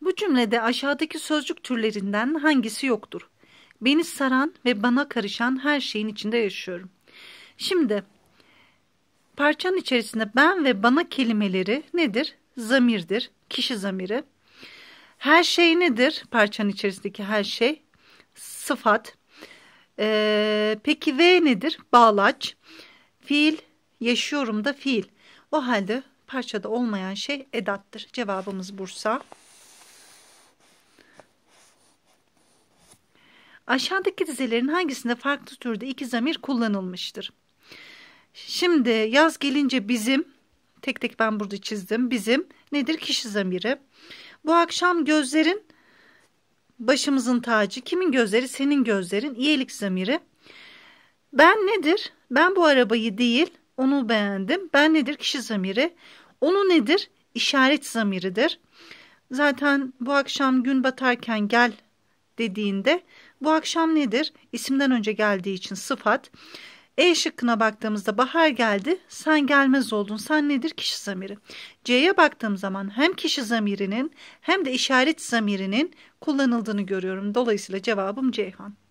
Bu cümlede aşağıdaki sözcük türlerinden hangisi yoktur? Beni saran ve bana karışan her şeyin içinde yaşıyorum. Şimdi parçanın içerisinde ben ve bana kelimeleri nedir? Zamirdir, kişi zamiri. Her şey nedir? Parçanın içerisindeki her şey sıfat. Ee, peki ve nedir? Bağlaç. Fiil, yaşıyorum da fiil. O halde parçada olmayan şey edattır. Cevabımız Bursa. Aşağıdaki dizelerin hangisinde farklı türde iki zamir kullanılmıştır? Şimdi yaz gelince bizim, tek tek ben burada çizdim. Bizim nedir? Kişi zamiri. Bu akşam gözlerin başımızın tacı. Kimin gözleri? Senin gözlerin. İyilik zamiri. Ben nedir? Ben bu arabayı değil, onu beğendim. Ben nedir? Kişi zamiri. Onu nedir? İşaret zamiridir. Zaten bu akşam gün batarken gel dediğinde bu akşam nedir? İsimden önce geldiği için sıfat. E şıkkına baktığımızda bahar geldi, sen gelmez oldun, sen nedir? Kişi zamiri. C'ye baktığım zaman hem kişi zamirinin hem de işaret zamirinin kullanıldığını görüyorum. Dolayısıyla cevabım Ceyhan.